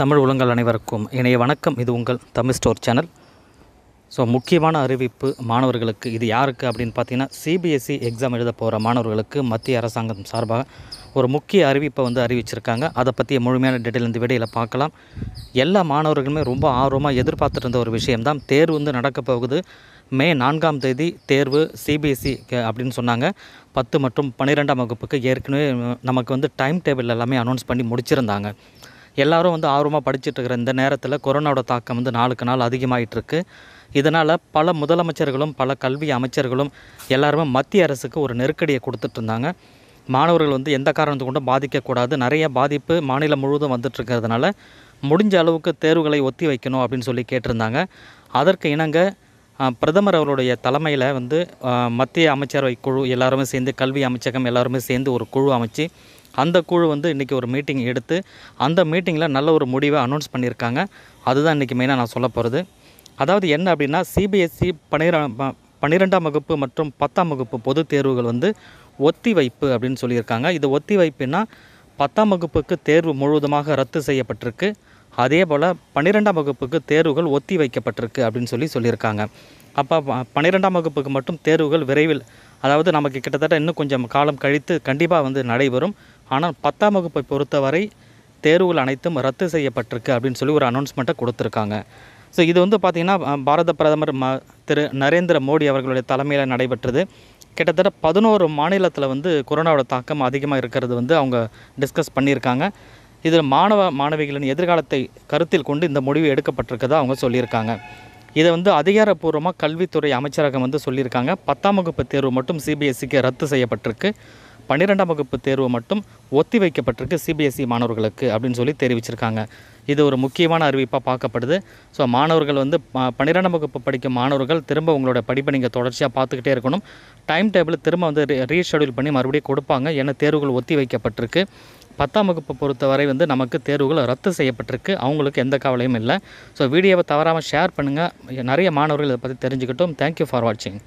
தமிழ் உலங்கள் அனைவருக்கும் இணைய வணக்கம் இது உங்கள் தமிழ் ஸ்டோர் சேனல் ஸோ முக்கியமான அறிவிப்பு மாணவர்களுக்கு இது யாருக்கு அப்படின்னு பார்த்தீங்கன்னா சிபிஎஸ்சி எக்ஸாம் e எழுத போகிற மாணவர்களுக்கு மத்திய அரசாங்கம் சார்பாக ஒரு முக்கிய அறிவிப்பை வந்து அறிவிச்சிருக்காங்க அதை பற்றிய முழுமையான டீட்டெயில் இந்த விடையில் பார்க்கலாம் எல்லா மாணவர்களுமே ரொம்ப ஆர்வமாக எதிர்பார்த்துட்டு இருந்த ஒரு விஷயம்தான் தேர்வு வந்து நடக்க போகுது மே நான்காம் தேதி தேர்வு சிபிஎஸ்சி e அப்படின்னு சொன்னாங்க பத்து மற்றும் பன்னிரெண்டாம் வகுப்புக்கு ஏற்கனவே நமக்கு வந்து டைம் டேபிள் எல்லாமே அனௌன்ஸ் பண்ணி முடிச்சிருந்தாங்க எல்லாரும் வந்து ஆர்வமாக படிச்சுட்டு இருக்கிற இந்த நேரத்தில் கொரோனாவோட தாக்கம் வந்து நாளுக்கு நாள் அதிகமாகிட்டு இருக்கு இதனால் பல முதலமைச்சர்களும் பல கல்வி அமைச்சர்களும் எல்லாருமே மத்திய அரசுக்கு ஒரு நெருக்கடியை கொடுத்துட்டு இருந்தாங்க மாணவர்கள் வந்து எந்த காரணத்தை கொண்டும் பாதிக்கக்கூடாது நிறைய பாதிப்பு மாநிலம் முழுவதும் வந்துட்டுருக்கிறதுனால முடிஞ்ச அளவுக்கு தேர்வுகளை ஒத்தி வைக்கணும் அப்படின்னு சொல்லி கேட்டிருந்தாங்க அதற்கு இணங்க பிரதமர் அவருடைய தலைமையில் வந்து மத்திய அமைச்சரவை குழு எல்லாருமே சேர்ந்து கல்வி அமைச்சகம் எல்லாருமே சேர்ந்து ஒரு குழு அமைச்சு அந்த குழு வந்து இன்றைக்கி ஒரு மீட்டிங் எடுத்து அந்த மீட்டிங்கில் நல்ல ஒரு முடிவை அனௌன்ஸ் பண்ணியிருக்காங்க அதுதான் இன்றைக்கி மெயினாக நான் சொல்ல போகிறது அதாவது என்ன அப்படின்னா சிபிஎஸ்சி e பன்னிர பன்னிரெண்டாம் வகுப்பு மற்றும் பத்தாம் வகுப்பு பொதுத் தேர்வுகள் வந்து ஒத்தி வைப்பு அப்படின்னு சொல்லியிருக்காங்க இது ஒத்தி வைப்புனா பத்தாம் வகுப்புக்கு தேர்வு முழுவதுமாக ரத்து செய்யப்பட்டிருக்கு அதே போல் பன்னிரெண்டாம் வகுப்புக்கு தேர்வுகள் ஒத்தி வைக்கப்பட்டிருக்கு அப்படின்னு சொல்லி சொல்லியிருக்காங்க அப்போ பன்னிரெண்டாம் வகுப்புக்கு மட்டும் தேர்வுகள் விரைவில் அதாவது நமக்கு கிட்டத்தட்ட இன்னும் கொஞ்சம் காலம் கழித்து கண்டிப்பாக வந்து நடைபெறும் ஆனால் பத்தாம் வகுப்பை பொறுத்தவரை தேர்வுகள் அனைத்தும் ரத்து செய்யப்பட்டிருக்கு அப்படின்னு சொல்லி ஒரு அனௌன்ஸ்மெண்ட்டை கொடுத்துருக்காங்க ஸோ இது வந்து பார்த்திங்கன்னா பாரத பிரதமர் ம திரு நரேந்திர மோடி அவர்களுடைய தலைமையில் நடைபெற்றது கிட்டத்தட்ட பதினோரு மாநிலத்தில் வந்து கொரோனாவோட தாக்கம் அதிகமாக இருக்கிறது வந்து அவங்க டிஸ்கஸ் பண்ணியிருக்காங்க இதில் மாணவ மாணவிகளின் எதிர்காலத்தை கருத்தில் கொண்டு இந்த முடிவு எடுக்கப்பட்டிருக்கதா அவங்க சொல்லியிருக்காங்க இதை வந்து அதிகாரப்பூர்வமாக கல்வித்துறை அமைச்சரகம் வந்து சொல்லியிருக்காங்க பத்தாம் வகுப்பு தேர்வு மட்டும் சிபிஎஸ்சிக்கு e ரத்து செய்யப்பட்டிருக்கு பன்னிரெண்டாம் வகுப்பு தேர்வு மட்டும் ஒத்தி வைக்கப்பட்டிருக்கு சிபிஎஸ்சி மாணவர்களுக்கு அப்படின்னு சொல்லி தெரிவிச்சிருக்காங்க இது ஒரு முக்கியமான அறிவிப்பாக பார்க்கப்படுது ஸோ மாணவர்கள் வந்து பன்னிரெண்டாம் வகுப்பு படிக்கும் மாணவர்கள் திரும்ப உங்களோட படிப்பை நீங்கள் தொடர்ச்சியாக பார்த்துக்கிட்டே இருக்கணும் டைம் டேபிள் திரும்ப வந்து ரீஷெடியூல் பண்ணி மறுபடியும் கொடுப்பாங்க ஏன்னா தேர்வுகள் ஒத்தி வைக்கப்பட்டிருக்கு பத்தாம் வகுப்பு பொறுத்தவரை வந்து நமக்கு தேர்வுகள் ரத்து செய்யப்பட்டிருக்கு அவங்களுக்கு எந்த கவலையும் இல்லை ஸோ வீடியோவை தவறாமல் ஷேர் பண்ணுங்கள் நிறைய மாணவர்கள் இதை பற்றி தெரிஞ்சுக்கிட்டோம் தேங்க்யூ ஃபார் வாட்சிங்